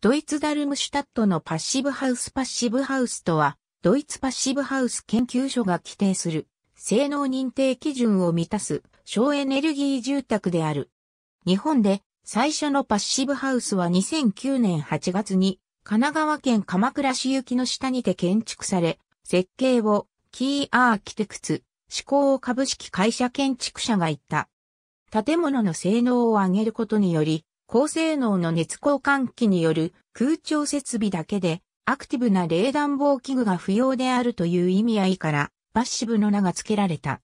ドイツダルムシュタットのパッシブハウスパッシブハウスとは、ドイツパッシブハウス研究所が規定する、性能認定基準を満たす、省エネルギー住宅である。日本で最初のパッシブハウスは2009年8月に、神奈川県鎌倉市行きの下にて建築され、設計をキーアーキテクツ、思考株式会社建築者が言った。建物の性能を上げることにより、高性能の熱交換器による空調設備だけでアクティブな冷暖房器具が不要であるという意味合いからパッシブの名が付けられた。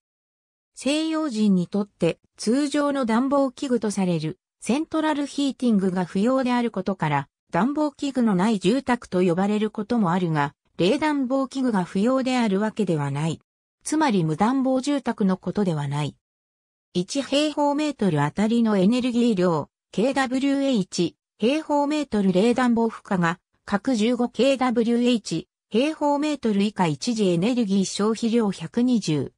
西洋人にとって通常の暖房器具とされるセントラルヒーティングが不要であることから暖房器具のない住宅と呼ばれることもあるが冷暖房器具が不要であるわけではない。つまり無暖房住宅のことではない。1平方メートルあたりのエネルギー量 kWh 平方メートル冷暖房負荷が各 15kWh 平方メートル以下一時エネルギー消費量 120kWh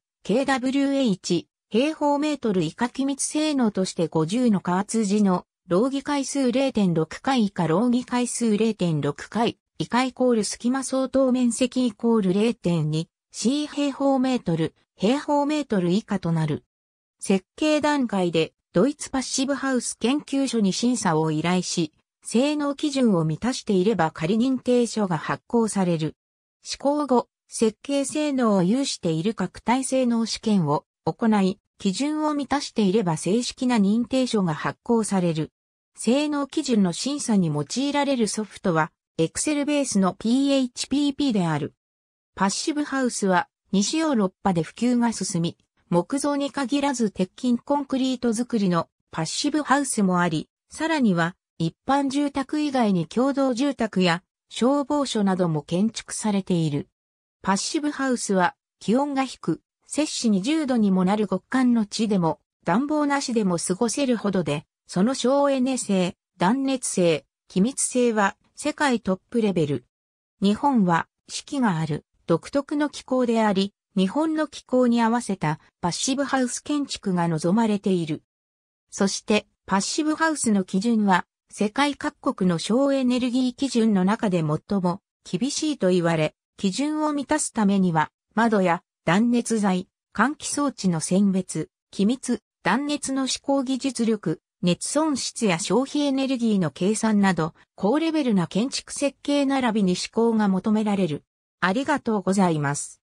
平方メートル以下機密性能として50の加圧時の浪儀回数0.6回以下浪儀回数0.6回以下イコール隙間相当面積イコール 0.2C 平方メートル平方メートル以下となる。設計段階でドイツパッシブハウス研究所に審査を依頼し、性能基準を満たしていれば仮認定書が発行される。施行後、設計性能を有している各体性能試験を行い、基準を満たしていれば正式な認定書が発行される。性能基準の審査に用いられるソフトは、Excel ベースの PHPP である。パッシブハウスは、西ヨーロッパで普及が進み、木造に限らず鉄筋コンクリート作りのパッシブハウスもあり、さらには一般住宅以外に共同住宅や消防署なども建築されている。パッシブハウスは気温が低く、摂氏20度にもなる極寒の地でも暖房なしでも過ごせるほどで、その省エネ性、断熱性、気密性は世界トップレベル。日本は四季がある独特の気候であり、日本の気候に合わせたパッシブハウス建築が望まれている。そしてパッシブハウスの基準は世界各国の省エネルギー基準の中で最も厳しいと言われ、基準を満たすためには窓や断熱材、換気装置の選別、機密、断熱の施工技術力、熱損失や消費エネルギーの計算など、高レベルな建築設計並びに施行が求められる。ありがとうございます。